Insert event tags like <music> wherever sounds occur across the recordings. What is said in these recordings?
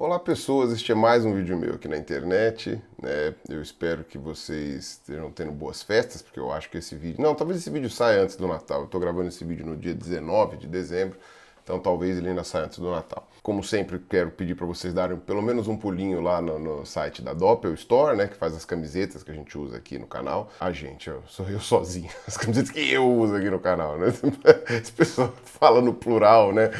Olá pessoas, este é mais um vídeo meu aqui na internet, né? Eu espero que vocês estejam tendo boas festas, porque eu acho que esse vídeo... Não, talvez esse vídeo saia antes do Natal, eu tô gravando esse vídeo no dia 19 de dezembro, então talvez ele ainda saia antes do Natal. Como sempre, quero pedir para vocês darem pelo menos um pulinho lá no, no, site da Doppel Store, né? Que faz as camisetas que a gente usa aqui no canal. A ah, gente, eu, sou eu sozinho. <laughs> As camisetas que eu uso aqui no canal, né? Esse <laughs> pessoal fala no plural, né?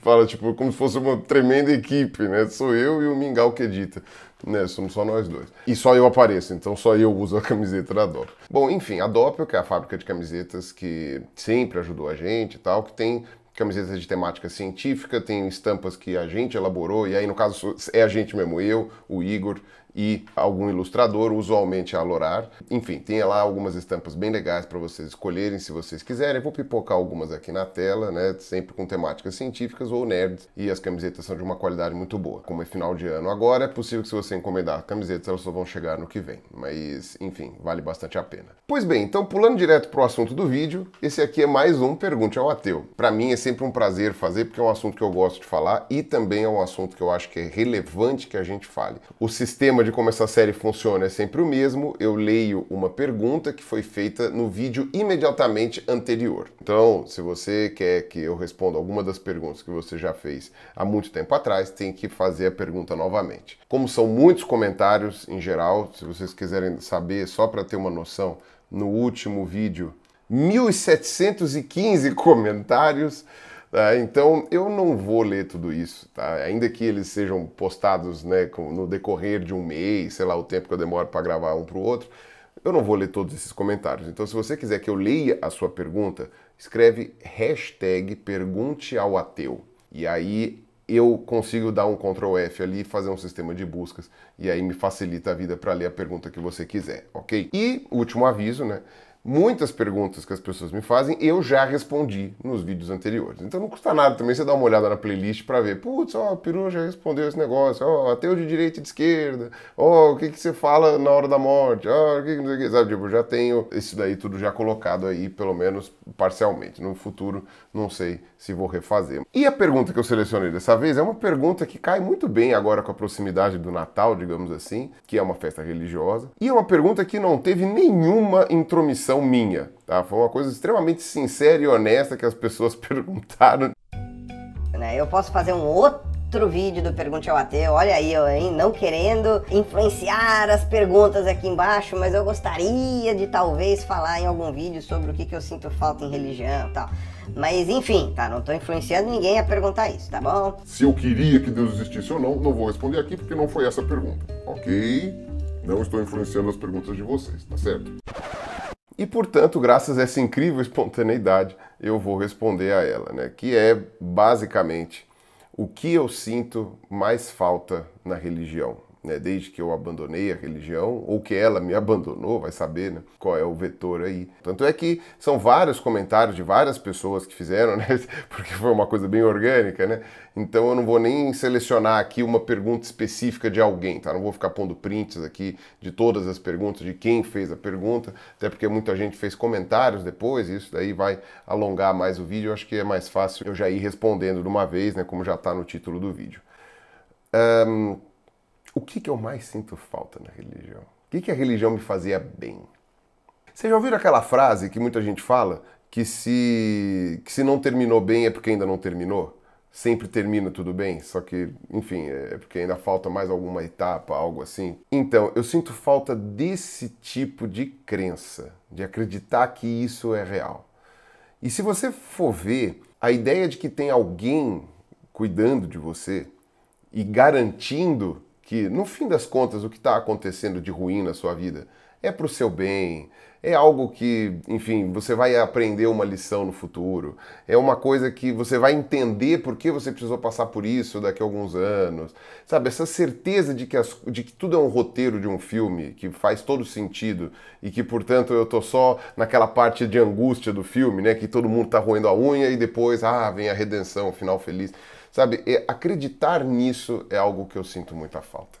Fala, tipo, como se fosse uma tremenda equipe, né? Sou eu e o Mingau que edita. Né, somos só nós dois. E só eu apareço, então só eu uso a camiseta da Doppel. Bom, enfim, a Doppel, que é a fábrica de camisetas que sempre ajudou a gente e tal, que tem camisetas de temática científica, tem estampas que a gente elaborou, e aí no caso é a gente mesmo, eu, o Igor e algum ilustrador, usualmente a Lorar. Enfim, tem lá algumas estampas bem legais para vocês escolherem se vocês quiserem. Vou pipocar algumas aqui na tela, né? Sempre com temáticas científicas ou nerds. E as camisetas são de uma qualidade muito boa. Como é final de ano agora, é possível que se você encomendar camisetas, elas só vão chegar no que vem. Mas, enfim, vale bastante a pena. Pois bem, então pulando direto para o assunto do vídeo, esse aqui é mais um Pergunte ao Ateu. Para mim é sempre um prazer fazer, porque é um assunto que eu gosto de falar e também é um assunto que eu acho que é relevante que a gente fale. O sistema esquema de como essa série funciona é sempre o mesmo. Eu leio uma pergunta que foi feita no vídeo imediatamente anterior. Então, se você quer que eu responda alguma das perguntas que você já fez há muito tempo atrás, tem que fazer a pergunta novamente. Como são muitos comentários em geral, se vocês quiserem saber, só para ter uma noção, no último vídeo, 1715 comentários. Tá? Então eu não vou ler tudo isso, tá? ainda que eles sejam postados né, no decorrer de um mês, sei lá, o tempo que eu demoro para gravar um para o outro, eu não vou ler todos esses comentários. Então se você quiser que eu leia a sua pergunta, escreve hashtag pergunte ao ateu. E aí eu consigo dar um Ctrl F ali, fazer um sistema de buscas, e aí me facilita a vida para ler a pergunta que você quiser, ok? E último aviso, né? Muitas perguntas que as pessoas me fazem eu já respondi nos vídeos anteriores. Então não custa nada também você dar uma olhada na playlist para ver, putz, ó, o Peru já respondeu esse negócio, ó, ateu de direita e de esquerda, ó, o que, que você fala na hora da morte, ó, o que, que não sei o que, sabe? Tipo, já tenho isso daí tudo já colocado aí, pelo menos parcialmente. No futuro, não sei se vou refazer. E a pergunta que eu selecionei dessa vez é uma pergunta que cai muito bem agora com a proximidade do Natal, digamos assim, que é uma festa religiosa, e é uma pergunta que não teve nenhuma intromissão minha, tá? Foi uma coisa extremamente sincera e honesta que as pessoas <laughs> perguntaram. Né, eu posso fazer um outro vídeo do Pergunte ao Ateu, olha aí, eu, hein? Não querendo influenciar as perguntas aqui embaixo, mas eu gostaria de talvez falar em algum vídeo sobre o que, que eu sinto falta em religião e tal. Mas enfim, tá? Não tô influenciando ninguém a perguntar isso, tá bom? Se eu queria que Deus existisse ou não, não vou responder aqui porque não foi essa a pergunta, ok? Não estou influenciando as perguntas de vocês, tá certo? E, portanto, graças a essa incrível <laughs> espontaneidade, eu vou responder a ela, né? que é basicamente o que eu sinto mais falta na religião né, desde que eu abandonei a religião, ou que ela me <laughs> abandonou, vai saber né, qual é o vetor aí. Tanto é que são vários comentários de várias pessoas que fizeram, <laughs> né, porque foi uma coisa bem orgânica, né? Então eu não vou nem selecionar aqui uma pergunta específica de alguém, tá? Não vou ficar pondo prints aqui de todas as perguntas, de quem fez a pergunta, até porque muita gente fez comentários depois, e isso daí vai alongar mais o vídeo. Eu acho que é mais fácil eu já ir respondendo de uma vez, né? Como já está no título do vídeo. Um, o que, que eu mais sinto falta na religião? O que, que a religião me fazia bem? Vocês já ouviram aquela frase que muita gente fala? Que se, que se não terminou bem é porque ainda não terminou? sempre termina tudo bem, só que, enfim, é, é porque ainda falta mais alguma etapa, algo assim. Então, eu sinto falta desse tipo de crença, de acreditar que isso é real. E se você for ver, a ideia de que tem alguém cuidando de você e garantindo que, no fim das contas, o que está acontecendo de ruim na sua vida é para o seu bem, é algo que, enfim, você vai aprender uma lição no futuro, é uma coisa que você vai entender por que você precisou passar por isso daqui a alguns anos, sabe? Essa certeza de que, as, de que tudo é um roteiro de um filme, que faz todo sentido e que, portanto, eu tô só naquela parte de angústia do filme, né? Que todo mundo tá roendo a unha e depois, ah, vem a redenção, o final feliz. Sabe, acreditar nisso é algo que eu sinto muita falta.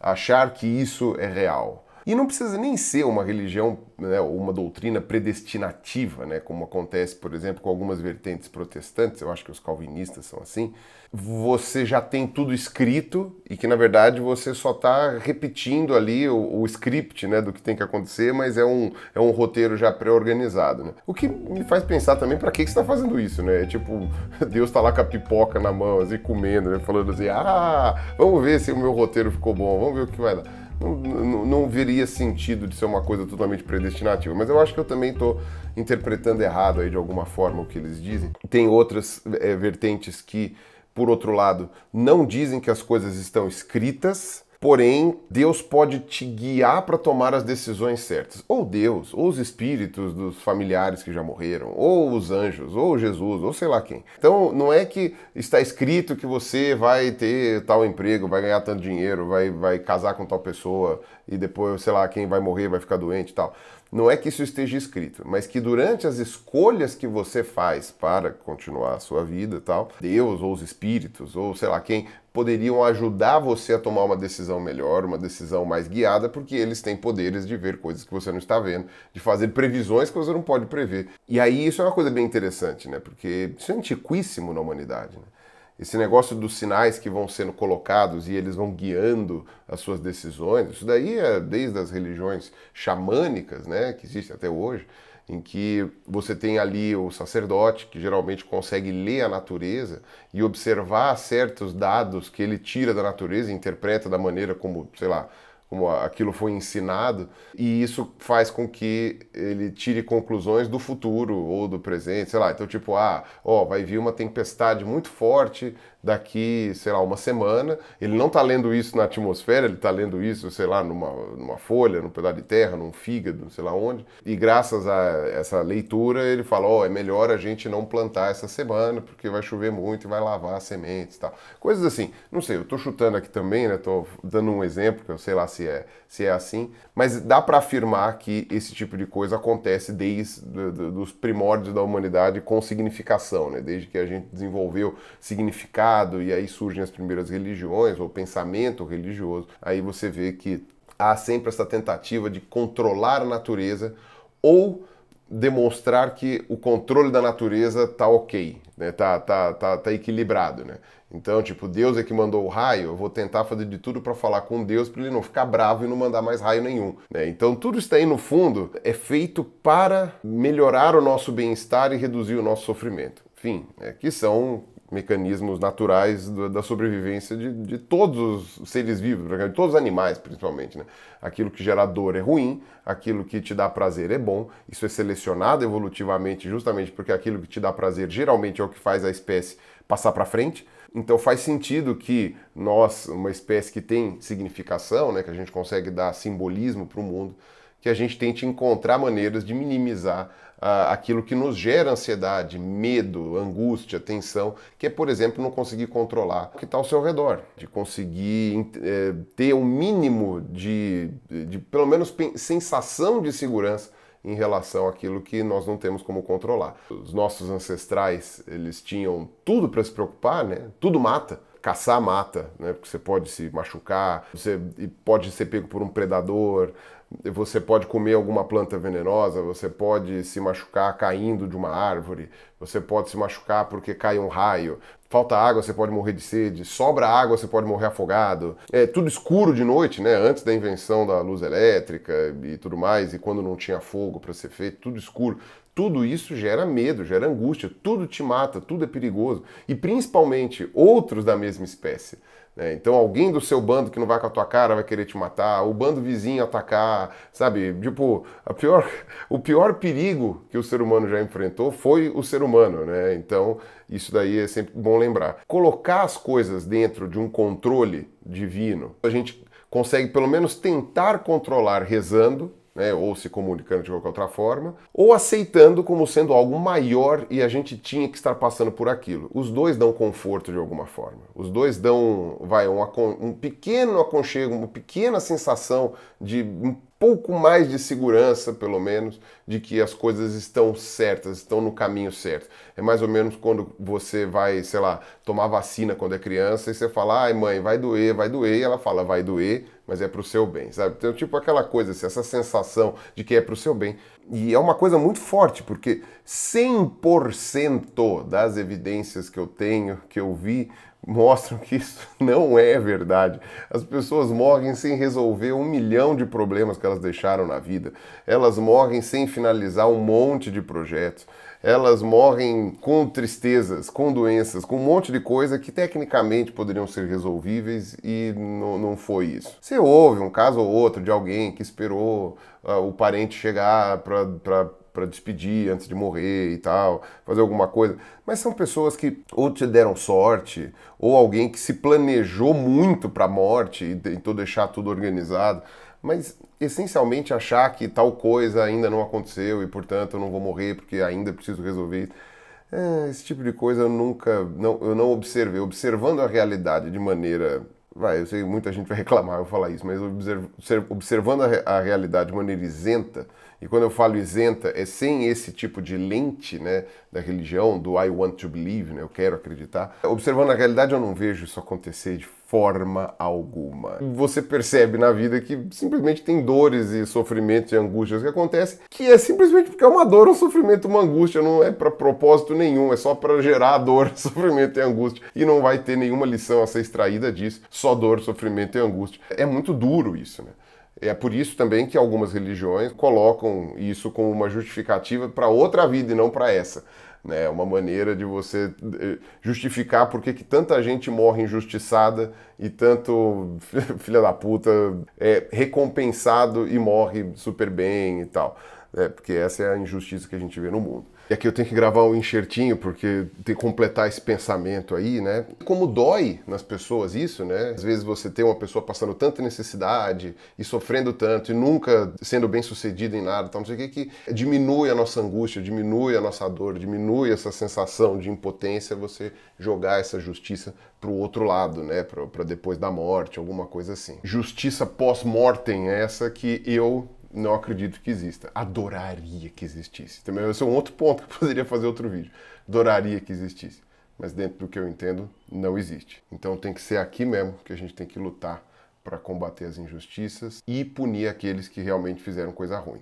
Achar que isso é real. E não precisa nem ser uma religião né, ou uma doutrina predestinativa, né, como acontece, por exemplo, com algumas vertentes protestantes, eu acho que os calvinistas são assim. Você já tem tudo escrito e que, na verdade, você só está repetindo ali o, o, script né, do que tem que acontecer, mas é um, é um roteiro já pré-organizado. Né? O que me faz pensar também para que, você está fazendo isso, né? É tipo, <laughs> Deus está lá com a pipoca na mão, assim, comendo, né, falando assim, ah, vamos ver se o meu roteiro ficou bom, vamos ver o que vai dar não, não, não viria sentido de ser uma coisa totalmente predestinativa. Mas eu acho que eu também estou interpretando errado aí de alguma forma o que eles dizem. Tem outras é, vertentes que, por outro lado, não dizem que as coisas estão escritas, Porém, Deus pode te guiar para tomar as decisões certas. Ou Deus, ou os espíritos dos familiares que já morreram, ou os anjos, ou Jesus, ou sei lá quem. Então, não é que está escrito que você vai ter tal emprego, vai ganhar tanto dinheiro, vai, vai casar com tal pessoa e depois, sei lá, quem vai morrer vai ficar doente e tal. Não é que isso esteja escrito, mas que durante as escolhas que você faz para continuar a sua vida e tal, Deus ou os espíritos ou sei lá quem poderiam ajudar você a tomar uma decisão melhor, uma decisão mais guiada, porque eles têm poderes de ver coisas que você não está vendo, de fazer previsões que você não pode prever. E aí isso é uma coisa bem interessante, né? Porque isso é antiquíssimo na humanidade. Né? esse negócio dos sinais que vão sendo colocados e eles vão guiando as suas decisões, isso daí é desde as religiões xamânicas, né, que existe até hoje, em que você tem ali o sacerdote que geralmente consegue ler a natureza e observar certos dados que ele tira da natureza, e interpreta da maneira como, sei lá, como aquilo foi ensinado, e isso faz com que ele tire conclusões do futuro ou do presente, sei lá. Então, tipo, ah, ó, vai vir uma tempestade muito forte daqui, sei lá, uma semana. Ele não está lendo isso na atmosfera, ele está lendo isso, sei lá, numa, numa folha, num pedaço de terra, num fígado, sei lá onde. E graças a essa leitura, ele fala, ó, é melhor a gente não plantar essa semana, porque vai chover muito e vai lavar as sementes e tal. Coisas assim. Não sei, eu estou chutando aqui também, né? Tô dando um exemplo, que eu sei lá se se é, se é assim, mas dá para afirmar que esse tipo de coisa acontece desde os primórdios da humanidade com significação, né? desde que a gente desenvolveu significado e aí surgem as primeiras religiões ou pensamento religioso, aí você vê que há sempre essa tentativa de controlar a natureza ou demonstrar que o controle da natureza tá ok, né? tá, tá, tá, tá equilibrado. Né? Então, tipo, Deus é que mandou o raio, eu vou tentar fazer de tudo para falar com Deus para ele não ficar bravo e não mandar mais raio nenhum. Né? Então, tudo isso aí no fundo é feito para melhorar o nosso bem-estar e reduzir o nosso sofrimento. Enfim, é, que são mecanismos naturais do, da sobrevivência de, de, todos os seres vivos, de todos os animais, principalmente. Né? Aquilo que gera dor é ruim, aquilo que te dá prazer é bom. Isso é selecionado evolutivamente, justamente porque aquilo que te dá prazer geralmente é o que faz a espécie passar para frente. Então faz sentido que nós, uma espécie que tem significação, né, que a gente consegue dar simbolismo para o mundo, que a gente tente encontrar maneiras de minimizar ah, aquilo que nos gera ansiedade, medo, angústia, tensão, que é, por exemplo, não conseguir controlar o que está ao seu redor, de conseguir é, ter o um mínimo de, de, pelo menos, sensação de segurança em relação àquilo que nós não temos como controlar. Os nossos ancestrais, eles tinham tudo para se preocupar, né? Tudo mata caçar mata, né? Porque você pode se machucar, você pode ser pego por um predador, você pode comer alguma planta venenosa, você pode se machucar caindo de uma árvore, você pode se machucar porque cai um raio. Falta água, você pode morrer de sede. Sobra água, você pode morrer afogado. É tudo escuro de noite, né? Antes da invenção da luz elétrica e tudo mais, e quando não tinha fogo para ser feito, tudo escuro. Tudo isso gera medo, gera angústia, tudo te mata, tudo é perigoso. E principalmente outros da mesma espécie. Né? Então alguém do seu bando que não vai com a tua cara vai querer te matar, o bando vizinho atacar, sabe? Tipo, a pior, <laughs> o pior perigo que o ser humano já enfrentou foi o ser humano, né? Então isso daí é sempre bom lembrar. Colocar as coisas dentro de um controle divino, a gente consegue pelo menos tentar controlar rezando né, ou se comunicando de qualquer outra forma, ou aceitando como sendo algo maior e a gente tinha que estar passando por aquilo. Os dois dão conforto de alguma forma. Os dois dão, vai, um, um pequeno aconchego, uma pequena sensação de um pouco mais de segurança, pelo menos, de que as coisas estão certas, estão no caminho certo. É mais ou menos quando você vai, sei lá, tomar vacina quando é criança e você fala, ai mãe, vai doer, vai doer, e ela fala, vai doer, mas é pro seu bem, sabe? Então, tipo aquela coisa, assim, essa sensação de que é pro seu bem. E é uma coisa muito forte, porque 100% das evidências que eu tenho, que eu vi, mostram que isso <laughs> não é verdade. As pessoas morrem sem resolver um milhão de problemas que elas deixaram na vida, elas morrem sem finalizar um monte de projetos elas morrem com tristezas, com doenças, com um monte de coisa que tecnicamente poderiam ser resolvíveis e não, foi isso. Você ouve um caso ou outro de alguém que esperou uh, o parente chegar para para despedir antes de morrer e tal, fazer alguma coisa. Mas são pessoas que ou te deram sorte, ou alguém que se planejou muito para a morte e tentou deixar tudo organizado mas essencialmente achar que tal coisa ainda não aconteceu e portanto eu não vou morrer porque ainda preciso resolver isso. É, esse tipo de coisa eu nunca, não, eu não observei. Observando a realidade de maneira. Vai, eu sei que muita gente vai <laughs> reclamar eu falar isso, mas observ, observando a, a realidade de maneira isenta, e quando eu falo isenta, é sem esse tipo de lente né, da religião, do I want to believe, né, eu quero acreditar. Observando a realidade, eu não vejo isso acontecer de forma alguma. Você percebe na vida que simplesmente tem dores e sofrimentos e angústias que acontecem, que é simplesmente porque é uma dor, um sofrimento, uma angústia, não é para propósito nenhum, é só para gerar dor, <laughs> sofrimento e angústia e não vai ter nenhuma lição a ser extraída disso, só dor, sofrimento e angústia. É muito duro isso, né? É por isso também que algumas religiões colocam isso como uma justificativa para outra vida e não para essa. Né? É uma maneira de você eh, justificar por que tanta gente morre injustiçada e tanto <laughs> filha da puta é recompensado e morre super bem e tal. É, porque essa é a injustiça que a gente vê no mundo. E aqui eu tenho que gravar um enxertinho, porque tem que completar esse pensamento aí, né? Como dói nas pessoas isso, né? Às vezes você tem uma pessoa passando tanta necessidade e sofrendo tanto e nunca sendo bem sucedida em nada, tal, não sei o que, que diminui a nossa angústia, diminui a nossa dor, diminui essa sensação de impotência, você jogar essa justiça para o outro lado, né? Para depois da morte, alguma coisa assim. Justiça pós-mortem é essa que eu não acredito que exista. Adoraria que existisse. Também esse é um outro ponto que eu <laughs> poderia fazer outro vídeo. Adoraria que existisse. Mas dentro do que eu entendo, não existe. Então tem que ser aqui mesmo que a gente tem que lutar para combater as injustiças e punir aqueles que realmente fizeram coisa ruim.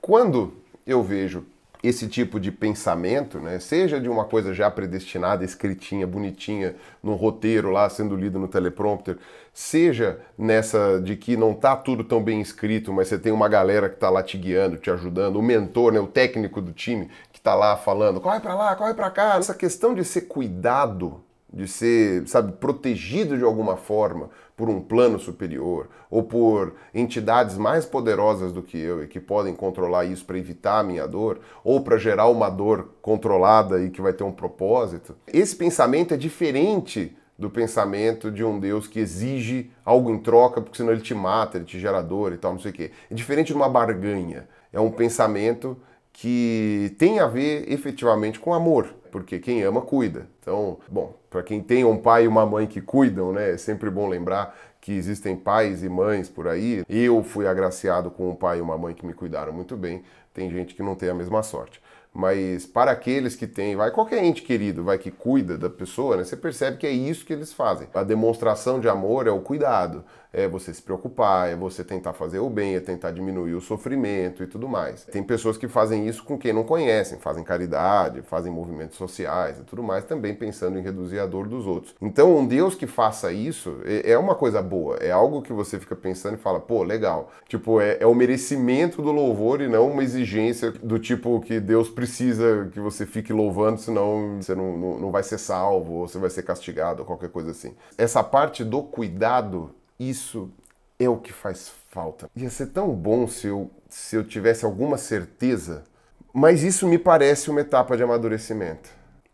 Quando eu vejo esse tipo de pensamento, né? seja de uma coisa já predestinada, escritinha, bonitinha, no roteiro lá sendo lida no teleprompter, seja nessa de que não tá tudo tão bem escrito, mas você tem uma galera que tá lá te guiando, te ajudando, o mentor, né, o técnico do time que tá lá falando, corre para lá, corre para cá. Essa questão de ser cuidado de ser, sabe, protegido de alguma forma por um plano superior ou por entidades mais poderosas do que eu e que podem controlar isso para evitar a minha dor ou para gerar uma dor controlada e que vai ter um propósito. Esse pensamento é diferente do pensamento de um Deus que exige algo em troca, porque senão ele te mata, ele te gera dor e tal, não sei o quê. É diferente de uma barganha. É um pensamento que tem a ver efetivamente com amor, porque quem ama cuida. Então, bom, para quem tem um pai e uma mãe que cuidam, né, é sempre bom lembrar que existem pais e mães por aí. Eu fui agraciado com um pai e uma mãe que me cuidaram muito bem. Tem gente que não tem a mesma sorte. Mas para aqueles que têm, vai qualquer ente querido, vai que cuida da pessoa, né, você percebe que é isso que eles fazem. A demonstração de amor é o cuidado é você se preocupar, é você tentar fazer o bem, é tentar diminuir o sofrimento e tudo mais. Tem pessoas que fazem isso com quem não conhecem, fazem caridade, fazem movimentos sociais e tudo mais, também pensando em reduzir a dor dos outros. Então, um Deus que faça isso é, é uma coisa boa, é algo que você fica pensando e fala, pô, legal. Tipo, é, é o merecimento do louvor e não uma exigência do tipo que Deus precisa que você fique louvando, senão você não, não, não vai ser salvo, ou você vai ser castigado, ou qualquer coisa assim. Essa parte do cuidado isso é o que faz falta. Ia ser tão bom se eu, se eu tivesse alguma certeza, mas isso me parece uma etapa de amadurecimento.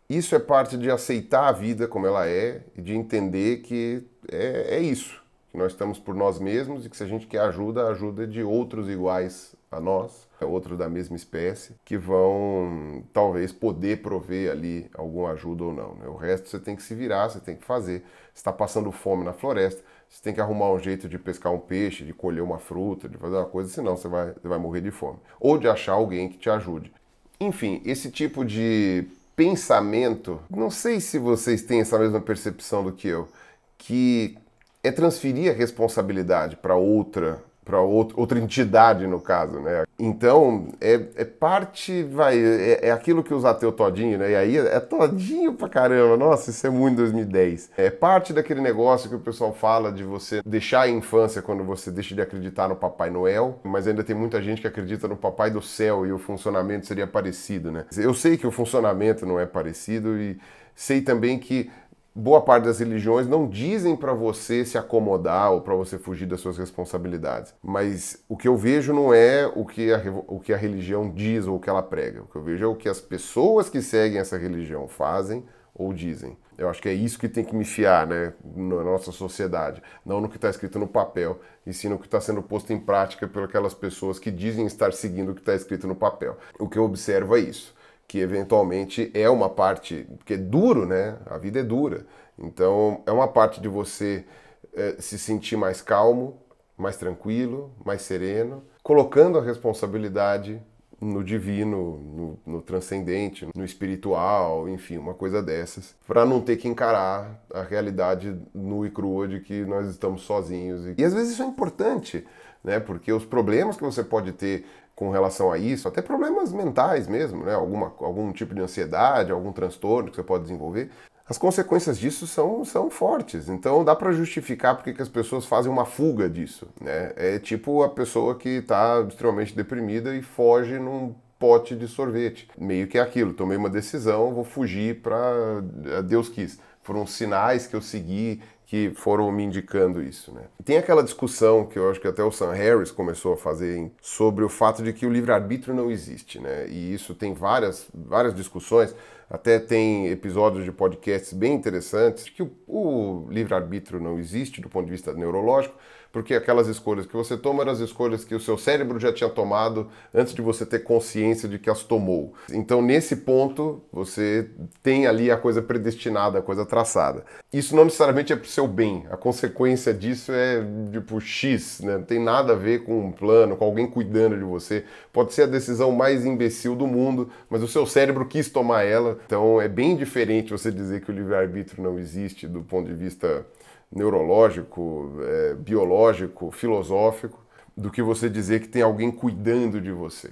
Isso é parte de aceitar a vida como ela é e de entender que é, é isso, que nós estamos por nós mesmos e que se a gente quer ajuda, ajuda de outros iguais a nós, é outros da mesma espécie, que vão talvez poder prover ali alguma ajuda ou não. Né? O resto você tem que se virar, você tem que fazer. está passando fome na floresta, você tem que arrumar um jeito de pescar um peixe, de colher uma fruta, de fazer uma coisa, senão você vai, você vai morrer de fome. Ou de achar alguém que te ajude. Enfim, esse tipo de pensamento, não sei se vocês têm essa mesma percepção do que eu, que é transferir a responsabilidade para outra para outra entidade, no caso, né? Então, é, é parte, vai, é, é, aquilo que os ateus todinho, né? E aí é todinho pra caramba, nossa, isso é muito 2010. É parte daquele negócio que o pessoal fala de você deixar a infância quando você deixa de acreditar no Papai Noel, mas ainda tem muita gente que acredita no Papai do Céu e o funcionamento seria parecido, né? Eu sei que o funcionamento não é parecido e sei também que boa parte das religiões não dizem para você se acomodar ou para você fugir das suas responsabilidades. Mas o que eu vejo não é o que, a, o que a religião diz ou o que ela prega. O que eu vejo é o que as pessoas que seguem essa religião fazem ou dizem. Eu acho que é isso que tem que me fiar, né, na nossa sociedade. Não no que está escrito no papel, e sim no que está sendo posto em prática por aquelas pessoas que dizem estar seguindo o que está escrito no papel. O que eu observo é isso que eventualmente é uma parte, porque é duro, né? A vida é dura. Então é uma parte de você é, se sentir mais calmo, mais tranquilo, mais sereno, colocando a responsabilidade no divino, no, no transcendente, no espiritual, enfim, uma coisa dessas, para não ter que encarar a realidade nua e crua de que nós estamos sozinhos. E às vezes isso é importante, né? Porque os problemas que você pode ter com relação a isso, até problemas mentais mesmo, né? Alguma, algum tipo de ansiedade, algum transtorno que você pode desenvolver. As consequências disso são, são fortes, então dá para justificar porque que as pessoas fazem uma fuga disso. Né? É tipo a pessoa que está extremamente deprimida e foge num pote de sorvete. Meio que é aquilo, tomei uma decisão, vou fugir para Deus quis. Foram sinais que eu segui que foram me indicando isso, né? tem aquela discussão que eu acho que até o Sam Harris começou a fazer hein, sobre o fato de que o livre-arbítrio não existe, né? E isso tem várias, várias discussões, até tem episódios de podcasts bem interessantes que o, o livre-arbítrio não existe do ponto de vista neurológico, porque aquelas escolhas que você toma eram as escolhas que o seu cérebro já tinha tomado antes de você ter consciência de que as tomou. Então, nesse ponto, você tem ali a coisa predestinada, a coisa traçada. Isso não necessariamente é para o seu bem, a consequência disso é tipo X, né? não tem nada a ver com um plano, com alguém cuidando de você. Pode ser a decisão mais imbecil do mundo, mas o seu cérebro quis tomar ela, então é bem diferente você dizer que o livre-arbítrio não existe do ponto de vista neurológico, é, biológico, filosófico, do que você dizer que tem alguém cuidando de você.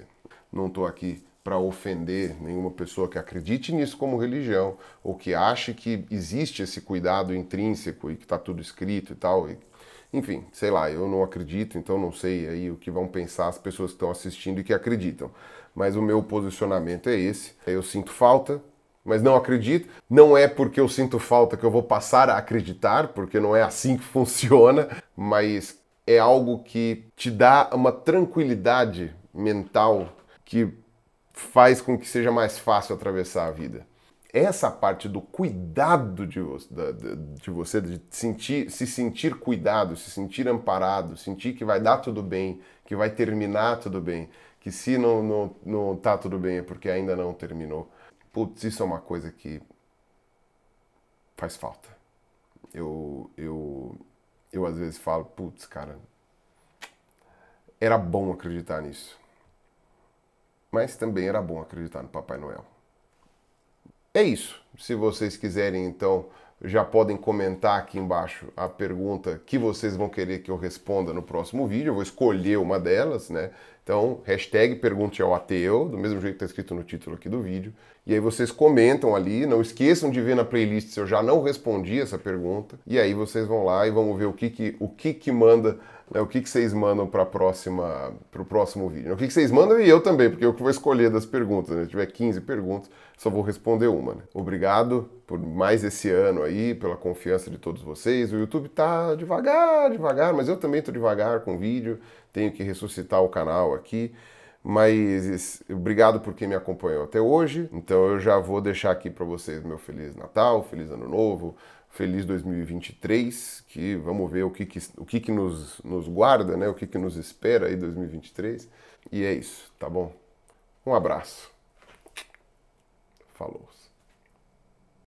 Não estou aqui para ofender nenhuma pessoa que acredite nisso como religião ou que ache que existe esse cuidado intrínseco e que está tudo escrito e tal. E, enfim, sei lá, eu não acredito, então não sei aí o que vão pensar as pessoas que estão assistindo e que acreditam. Mas o meu posicionamento é esse. Eu sinto falta mas não acredito. Não é porque eu sinto falta que eu vou passar a acreditar, porque não é assim que <laughs> funciona, mas é algo que te dá uma tranquilidade mental que faz com que seja mais fácil atravessar a vida. Essa parte do cuidado de, de, de você, de sentir, se sentir cuidado, se sentir amparado, sentir que vai dar tudo bem, que vai terminar tudo bem, que se não, não, não tá tudo bem é porque ainda não terminou Putz, isso é uma coisa que faz falta. Eu, eu, eu às vezes falo, putz, cara, era bom acreditar nisso. Mas também era bom acreditar no Papai Noel. É isso. Se vocês quiserem, então, já podem comentar aqui embaixo a pergunta que vocês vão querer que eu responda no próximo vídeo. Eu vou escolher uma delas, né? Então, hashtag pergunte ao ateu, do mesmo jeito que está escrito no título aqui do vídeo. E aí vocês comentam ali, não esqueçam de ver na playlist se eu já não respondi essa pergunta. E aí vocês vão lá e vamos ver o que que, o que, que manda é o que, que vocês mandam para próxima para o próximo vídeo. O que, que vocês mandam e eu também, porque eu que vou escolher das perguntas. Né? Se tiver 15 perguntas, só vou responder uma. Né? Obrigado por mais esse ano aí, pela confiança de todos vocês. O YouTube tá devagar, devagar, mas eu também tô devagar com o vídeo, tenho que ressuscitar o canal aqui. Mas obrigado por quem me acompanhou até hoje. Então eu já vou deixar aqui para vocês meu feliz Natal, feliz Ano Novo, feliz 2023, que vamos ver o que, que o que, que nos, nos guarda, né? o que, que nos espera aí 2023. E é isso, tá bom? Um abraço. Falou.